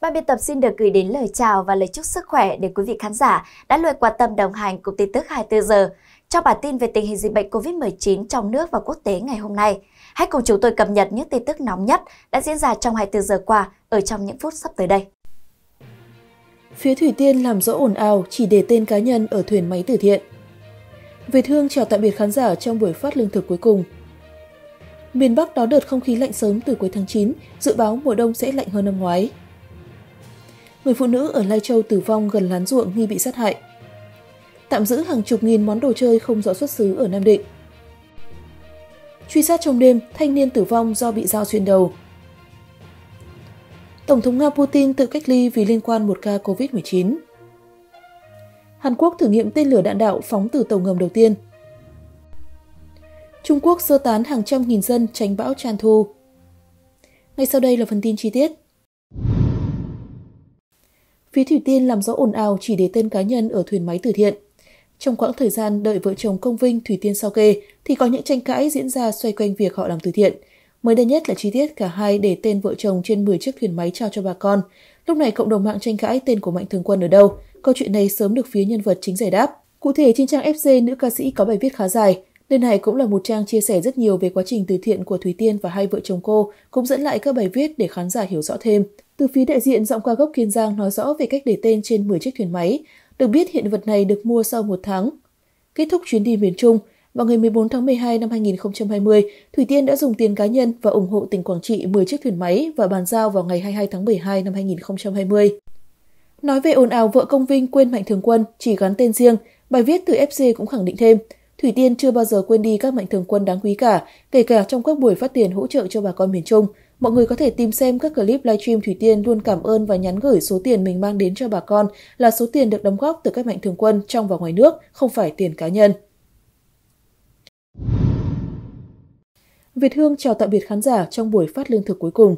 Ban biên tập xin được gửi đến lời chào và lời chúc sức khỏe đến quý vị khán giả đã luôn quan tâm đồng hành cùng tin tức 24 giờ. Trong bản tin về tình hình dịch bệnh COVID-19 trong nước và quốc tế ngày hôm nay, hãy cùng chúng tôi cập nhật những tin tức nóng nhất đã diễn ra trong 24 giờ qua ở trong những phút sắp tới đây. Phía Thủy Tiên làm rõ ồn ào chỉ để tên cá nhân ở thuyền máy từ thiện. Việt Hương chào tạm biệt khán giả trong buổi phát lương thực cuối cùng. Miền Bắc đón đợt không khí lạnh sớm từ cuối tháng 9, dự báo mùa đông sẽ lạnh hơn năm ngoái người phụ nữ ở Lai Châu tử vong gần lán ruộng nghi bị sát hại. Tạm giữ hàng chục nghìn món đồ chơi không rõ xuất xứ ở Nam Định. Truy sát trong đêm, thanh niên tử vong do bị dao xuyên đầu. Tổng thống Nga Putin tự cách ly vì liên quan một ca COVID-19. Hàn Quốc thử nghiệm tên lửa đạn đạo phóng từ tàu ngầm đầu tiên. Trung Quốc sơ tán hàng trăm nghìn dân tránh bão Tràn Thu. Ngay sau đây là phần tin chi tiết. Phía Thủy Tiên làm rõ ồn ào chỉ để tên cá nhân ở thuyền máy từ thiện. Trong quãng thời gian đợi vợ chồng Công Vinh Thủy Tiên sao kê thì có những tranh cãi diễn ra xoay quanh việc họ làm từ thiện. Mới đây nhất là chi tiết cả hai để tên vợ chồng trên 10 chiếc thuyền máy trao cho bà con. Lúc này cộng đồng mạng tranh cãi tên của Mạnh Thường Quân ở đâu. Câu chuyện này sớm được phía nhân vật chính giải đáp. Cụ thể trên trang FC nữ ca sĩ có bài viết khá dài, Nơi này cũng là một trang chia sẻ rất nhiều về quá trình từ thiện của Thúy Tiên và hai vợ chồng cô, cũng dẫn lại các bài viết để khán giả hiểu rõ thêm. Từ phía đại diện giọng ca gốc Kiên Giang nói rõ về cách để tên trên 10 chiếc thuyền máy. Được biết hiện vật này được mua sau một tháng. Kết thúc chuyến đi miền Trung, vào ngày 14 tháng 12 năm 2020, Thủy Tiên đã dùng tiền cá nhân và ủng hộ tỉnh Quảng Trị 10 chiếc thuyền máy và bàn giao vào ngày 22 tháng 12 năm 2020. Nói về ồn ào vợ công vinh quên Mạnh Thường Quân, chỉ gắn tên riêng, bài viết từ FC cũng khẳng định thêm – Thủy Tiên chưa bao giờ quên đi các mạnh thường quân đáng quý cả, kể cả trong các buổi phát tiền hỗ trợ cho bà con miền Trung. Mọi người có thể tìm xem các clip livestream Thủy Tiên luôn cảm ơn và nhắn gửi số tiền mình mang đến cho bà con là số tiền được đóng góp từ các mạnh thường quân trong và ngoài nước, không phải tiền cá nhân. Việt Hương chào tạm biệt khán giả trong buổi phát lương thực cuối cùng.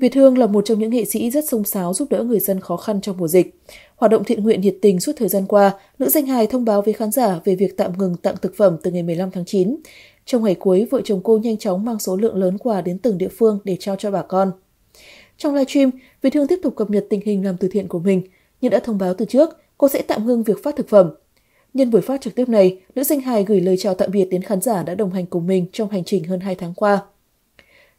Việt Hương là một trong những nghệ sĩ rất sông sáo giúp đỡ người dân khó khăn trong mùa dịch. Hoạt động thiện nguyện nhiệt tình suốt thời gian qua, nữ danh hài thông báo với khán giả về việc tạm ngừng tặng thực phẩm từ ngày 15 tháng 9. Trong ngày cuối, vợ chồng cô nhanh chóng mang số lượng lớn quà đến từng địa phương để trao cho bà con. Trong livestream, Việt Hương tiếp tục cập nhật tình hình làm từ thiện của mình, nhưng đã thông báo từ trước cô sẽ tạm ngưng việc phát thực phẩm. Nhân buổi phát trực tiếp này, nữ danh hài gửi lời chào tạm biệt đến khán giả đã đồng hành cùng mình trong hành trình hơn 2 tháng qua.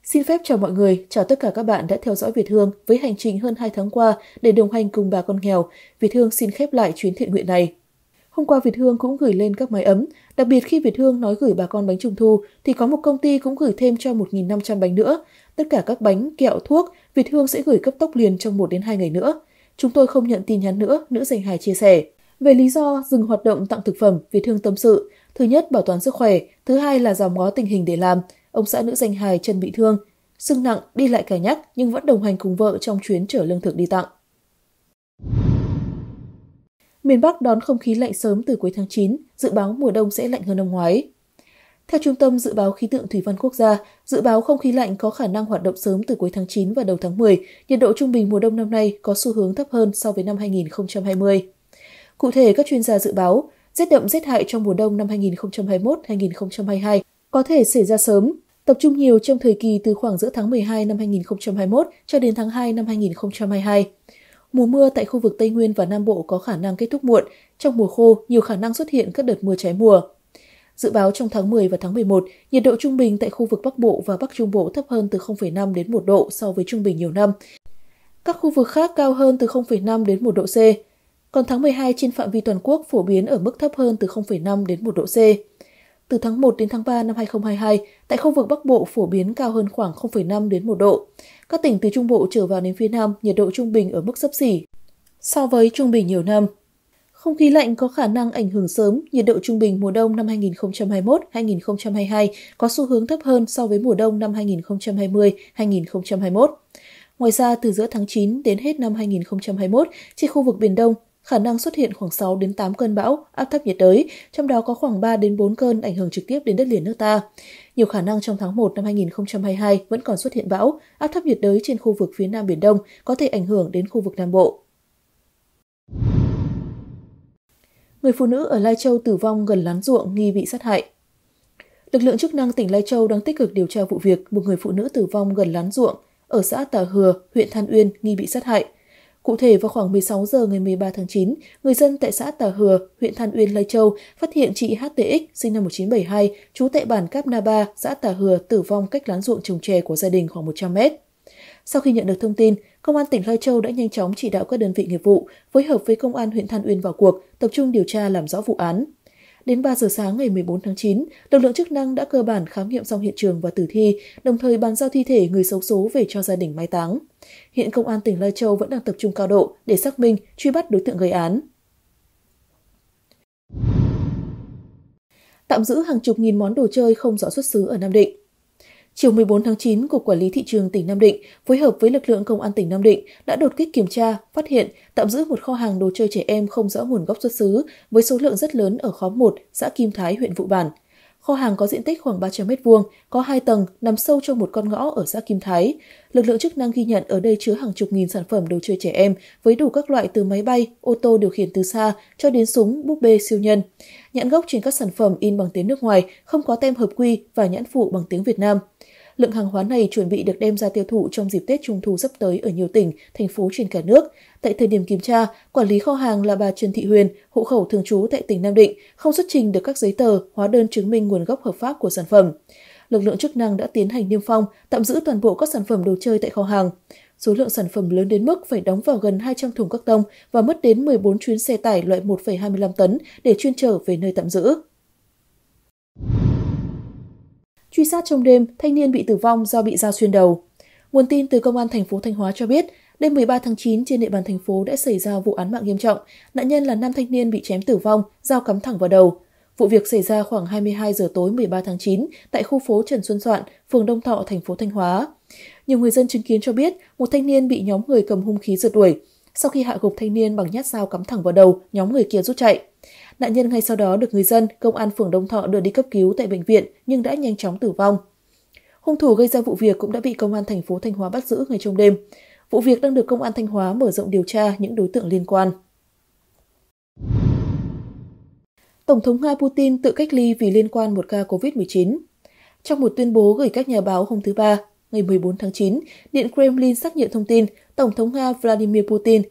Xin phép chào mọi người, chào tất cả các bạn đã theo dõi Việt Hương với hành trình hơn 2 tháng qua để đồng hành cùng bà con nghèo. Việt Hương xin khép lại chuyến thiện nguyện này. Hôm qua Việt Hương cũng gửi lên các máy ấm, đặc biệt khi Việt Hương nói gửi bà con bánh trung thu thì có một công ty cũng gửi thêm cho 1.500 bánh nữa. Tất cả các bánh, kẹo, thuốc Việt Hương sẽ gửi cấp tốc liền trong 1 đến 2 ngày nữa. Chúng tôi không nhận tin nhắn nữa, nữ danh hài chia sẻ. Về lý do dừng hoạt động tặng thực phẩm, Việt Hương tâm sự, thứ nhất bảo toàn sức khỏe, thứ hai là dòng ngó tình hình để làm, ông xã nữ danh hài chân bị thương, sưng nặng đi lại cài nhắc nhưng vẫn đồng hành cùng vợ trong chuyến chở lương thực đi tặng. Miền Bắc đón không khí lạnh sớm từ cuối tháng 9, dự báo mùa đông sẽ lạnh hơn năm ngoái. Theo Trung tâm Dự báo Khí tượng Thủy văn Quốc gia, dự báo không khí lạnh có khả năng hoạt động sớm từ cuối tháng 9 và đầu tháng 10, nhiệt độ trung bình mùa đông năm nay có xu hướng thấp hơn so với năm 2020. Cụ thể, các chuyên gia dự báo, rét đậm rét hại trong mùa đông năm 2021-2022 có thể xảy ra sớm, tập trung nhiều trong thời kỳ từ khoảng giữa tháng 12 năm 2021 cho đến tháng 2 năm 2022. Mùa mưa tại khu vực Tây Nguyên và Nam Bộ có khả năng kết thúc muộn, trong mùa khô nhiều khả năng xuất hiện các đợt mưa trái mùa. Dự báo trong tháng 10 và tháng 11, nhiệt độ trung bình tại khu vực Bắc Bộ và Bắc Trung Bộ thấp hơn từ 0,5 đến 1 độ so với trung bình nhiều năm. Các khu vực khác cao hơn từ 0,5 đến 1 độ C. Còn tháng 12 trên phạm vi toàn quốc phổ biến ở mức thấp hơn từ 0,5 đến 1 độ C từ tháng 1 đến tháng 3 năm 2022 tại khu vực Bắc Bộ phổ biến cao hơn khoảng 0,5 đến 1 độ. Các tỉnh từ Trung Bộ trở vào đến phía Nam, nhiệt độ trung bình ở mức sấp xỉ so với trung bình nhiều năm. Không khí lạnh có khả năng ảnh hưởng sớm, nhiệt độ trung bình mùa đông năm 2021-2022 có xu hướng thấp hơn so với mùa đông năm 2020-2021. Ngoài ra, từ giữa tháng 9 đến hết năm 2021, trên khu vực Biển Đông khả năng xuất hiện khoảng 6 đến 8 cơn bão áp thấp nhiệt đới, trong đó có khoảng 3 đến 4 cơn ảnh hưởng trực tiếp đến đất liền nước ta. Nhiều khả năng trong tháng 1 năm 2022 vẫn còn xuất hiện bão áp thấp nhiệt đới trên khu vực phía Nam Biển Đông, có thể ảnh hưởng đến khu vực Nam Bộ. Người phụ nữ ở Lai Châu tử vong gần lán ruộng nghi bị sát hại. Lực lượng chức năng tỉnh Lai Châu đang tích cực điều tra vụ việc một người phụ nữ tử vong gần lán ruộng ở xã Tà Hừa, huyện Than Uyên nghi bị sát hại – Cụ thể, vào khoảng 16 giờ ngày 13 tháng 9, người dân tại xã Tà Hừa, huyện Than Uyên, Lai Châu phát hiện chị HTX sinh năm 1972, trú tại bản Cáp Na Ba, xã Tà Hừa tử vong cách lán ruộng trồng chè của gia đình khoảng 100 mét. Sau khi nhận được thông tin, Công an tỉnh Lai Châu đã nhanh chóng chỉ đạo các đơn vị nghiệp vụ phối hợp với Công an huyện Than Uyên vào cuộc, tập trung điều tra làm rõ vụ án. Đến 3 giờ sáng ngày 14 tháng 9, lực lượng chức năng đã cơ bản khám nghiệm xong hiện trường và tử thi, đồng thời bàn giao thi thể người xấu số về cho gia đình mai táng. Hiện công an tỉnh Lai Châu vẫn đang tập trung cao độ để xác minh, truy bắt đối tượng gây án. Tạm giữ hàng chục nghìn món đồ chơi không rõ xuất xứ ở Nam Định. Chiều 14 tháng 9, Cục Quản lý Thị trường tỉnh Nam Định phối hợp với lực lượng Công an tỉnh Nam Định đã đột kích kiểm tra, phát hiện, tạm giữ một kho hàng đồ chơi trẻ em không rõ nguồn gốc xuất xứ với số lượng rất lớn ở khóm 1, xã Kim Thái, huyện Vụ Bản – Kho hàng có diện tích khoảng 300 m2, có 2 tầng, nằm sâu trong một con ngõ ở xã Kim Thái. Lực lượng chức năng ghi nhận ở đây chứa hàng chục nghìn sản phẩm đồ chơi trẻ em với đủ các loại từ máy bay, ô tô điều khiển từ xa cho đến súng, búp bê siêu nhân. Nhãn gốc trên các sản phẩm in bằng tiếng nước ngoài, không có tem hợp quy và nhãn phụ bằng tiếng Việt Nam. Lượng hàng hóa này chuẩn bị được đem ra tiêu thụ trong dịp Tết Trung thu sắp tới ở nhiều tỉnh, thành phố trên cả nước. Tại thời điểm kiểm tra, quản lý kho hàng là bà Trần Thị Huyền, hộ khẩu thường trú tại tỉnh Nam Định, không xuất trình được các giấy tờ, hóa đơn chứng minh nguồn gốc hợp pháp của sản phẩm. Lực lượng chức năng đã tiến hành niêm phong, tạm giữ toàn bộ các sản phẩm đồ chơi tại kho hàng. Số lượng sản phẩm lớn đến mức phải đóng vào gần 200 thùng các tông và mất đến 14 chuyến xe tải loại 1,25 tấn để chuyên trở về nơi tạm giữ. Truy sát trong đêm, thanh niên bị tử vong do bị dao xuyên đầu. Nguồn tin từ Công an thành phố Thanh Hóa cho biết, đêm 13 tháng 9 trên địa bàn thành phố đã xảy ra vụ án mạng nghiêm trọng. Nạn nhân là nam thanh niên bị chém tử vong, dao cắm thẳng vào đầu. Vụ việc xảy ra khoảng 22 giờ tối 13 tháng 9 tại khu phố Trần Xuân Soạn, phường Đông Thọ, thành phố Thanh Hóa. Nhiều người dân chứng kiến cho biết một thanh niên bị nhóm người cầm hung khí rượt đuổi. Sau khi hạ gục thanh niên bằng nhát dao cắm thẳng vào đầu, nhóm người kia rút chạy. Nạn nhân ngay sau đó được người dân, công an phường Đông Thọ đưa đi cấp cứu tại bệnh viện nhưng đã nhanh chóng tử vong. Hung thủ gây ra vụ việc cũng đã bị công an thành phố Thanh Hóa bắt giữ ngay trong đêm. Vụ việc đang được công an Thanh Hóa mở rộng điều tra những đối tượng liên quan. Tổng thống Nga Putin tự cách ly vì liên quan một ca COVID-19. Trong một tuyên bố gửi các nhà báo hôm thứ Ba, ngày 14 tháng 9, Điện Kremlin xác nhận thông tin Tổng thống Nga Vladimir Putin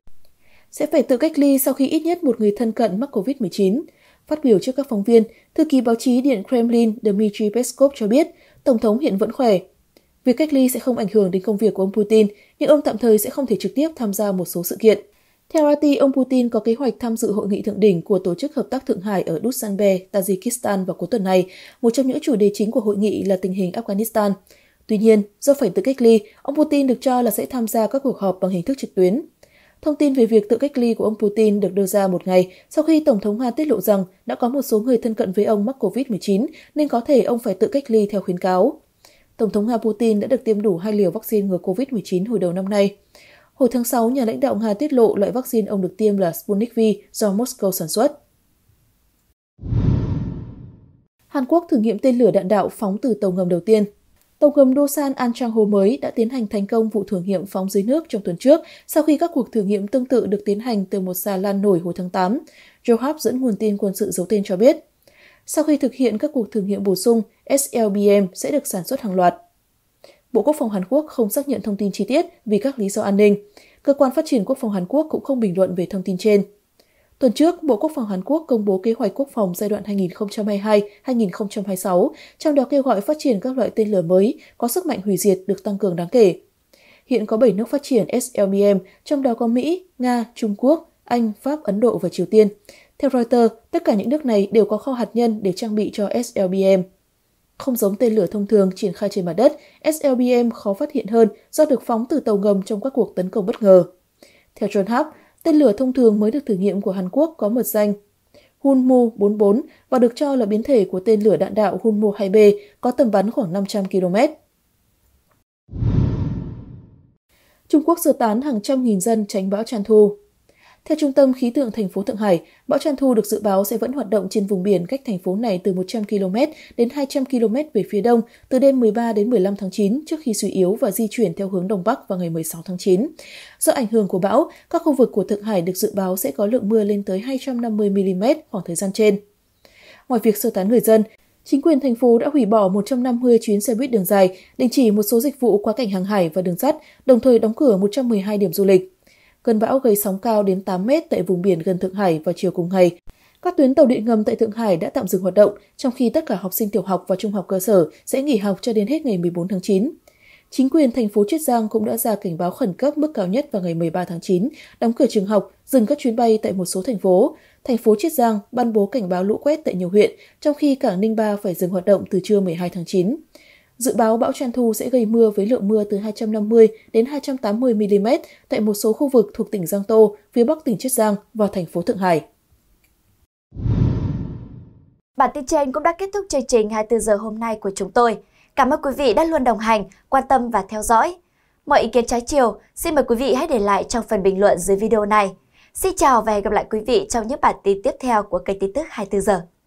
sẽ phải tự cách ly sau khi ít nhất một người thân cận mắc COVID-19. Phát biểu trước các phóng viên, thư ký báo chí Điện Kremlin Dmitry Peskov cho biết Tổng thống hiện vẫn khỏe. Việc cách ly sẽ không ảnh hưởng đến công việc của ông Putin, nhưng ông tạm thời sẽ không thể trực tiếp tham gia một số sự kiện. Theo RT, ông Putin có kế hoạch tham dự hội nghị thượng đỉnh của Tổ chức Hợp tác Thượng Hải ở Dushanbe, Tajikistan vào cuối tuần này. Một trong những chủ đề chính của hội nghị là tình hình Afghanistan. Tuy nhiên, do phải tự cách ly, ông Putin được cho là sẽ tham gia các cuộc họp bằng hình thức trực tuyến. Thông tin về việc tự cách ly của ông Putin được đưa ra một ngày sau khi Tổng thống Nga tiết lộ rằng đã có một số người thân cận với ông mắc COVID-19 nên có thể ông phải tự cách ly theo khuyến cáo. Tổng thống Nga Putin đã được tiêm đủ hai liều vaccine ngừa COVID-19 hồi đầu năm nay. Hồi tháng 6, nhà lãnh đạo Nga tiết lộ loại vaccine ông được tiêm là Sputnik V do Moscow sản xuất. Hàn Quốc thử nghiệm tên lửa đạn đạo phóng từ tàu ngầm đầu tiên – tàu ngầm Dosan An Trang Ho mới đã tiến hành thành công vụ thử nghiệm phóng dưới nước trong tuần trước sau khi các cuộc thử nghiệm tương tự được tiến hành từ một xà lan nổi hồi tháng 8. Joe Johab dẫn nguồn tin quân sự giấu tên cho biết. Sau khi thực hiện các cuộc thử nghiệm bổ sung, SLBM sẽ được sản xuất hàng loạt. Bộ Quốc phòng Hàn Quốc không xác nhận thông tin chi tiết vì các lý do an ninh. Cơ quan phát triển quốc phòng Hàn Quốc cũng không bình luận về thông tin trên. Tuần trước, Bộ Quốc phòng Hàn Quốc công bố kế hoạch quốc phòng giai đoạn 2022-2026, trong đó kêu gọi phát triển các loại tên lửa mới có sức mạnh hủy diệt được tăng cường đáng kể. Hiện có 7 nước phát triển SLBM, trong đó có Mỹ, Nga, Trung Quốc, Anh, Pháp, Ấn Độ và Triều Tiên. Theo Reuters, tất cả những nước này đều có kho hạt nhân để trang bị cho SLBM. Không giống tên lửa thông thường triển khai trên mặt đất, SLBM khó phát hiện hơn do được phóng từ tàu ngầm trong các cuộc tấn công bất ngờ. Theo John Hap, Tên lửa thông thường mới được thử nghiệm của Hàn Quốc có mật danh Hunmu 44 và được cho là biến thể của tên lửa đạn đạo Hunmu 2B có tầm bắn khoảng 500 km. Trung Quốc sơ tán hàng trăm nghìn dân tránh bão tràn thu theo Trung tâm Khí tượng thành phố Thượng Hải, bão Chan Thu được dự báo sẽ vẫn hoạt động trên vùng biển cách thành phố này từ 100 km đến 200 km về phía đông từ đêm 13 đến 15 tháng 9 trước khi suy yếu và di chuyển theo hướng Đông Bắc vào ngày 16 tháng 9. Do ảnh hưởng của bão, các khu vực của Thượng Hải được dự báo sẽ có lượng mưa lên tới 250 mm khoảng thời gian trên. Ngoài việc sơ tán người dân, chính quyền thành phố đã hủy bỏ 150 chuyến xe buýt đường dài, đình chỉ một số dịch vụ qua cảnh hàng hải và đường sắt, đồng thời đóng cửa 112 điểm du lịch. Cơn bão gây sóng cao đến 8 mét tại vùng biển gần Thượng Hải vào chiều cùng ngày. Các tuyến tàu điện ngầm tại Thượng Hải đã tạm dừng hoạt động, trong khi tất cả học sinh tiểu học và trung học cơ sở sẽ nghỉ học cho đến hết ngày 14 tháng 9. Chính quyền thành phố Chiết Giang cũng đã ra cảnh báo khẩn cấp mức cao nhất vào ngày 13 tháng 9, đóng cửa trường học, dừng các chuyến bay tại một số thành phố. Thành phố Chiết Giang ban bố cảnh báo lũ quét tại nhiều huyện, trong khi cảng Ninh Ba phải dừng hoạt động từ trưa 12 tháng 9. Dự báo bão thu sẽ gây mưa với lượng mưa từ 250 đến 280 mm tại một số khu vực thuộc tỉnh Giang Tô, phía bắc tỉnh Chiết Giang và thành phố Thượng Hải. Bản tin trên cũng đã kết thúc chương trình 24 giờ hôm nay của chúng tôi. Cảm ơn quý vị đã luôn đồng hành, quan tâm và theo dõi. Mọi ý kiến trái chiều, xin mời quý vị hãy để lại trong phần bình luận dưới video này. Xin chào và hẹn gặp lại quý vị trong những bản tin tiếp theo của kênh tin tức 24 giờ.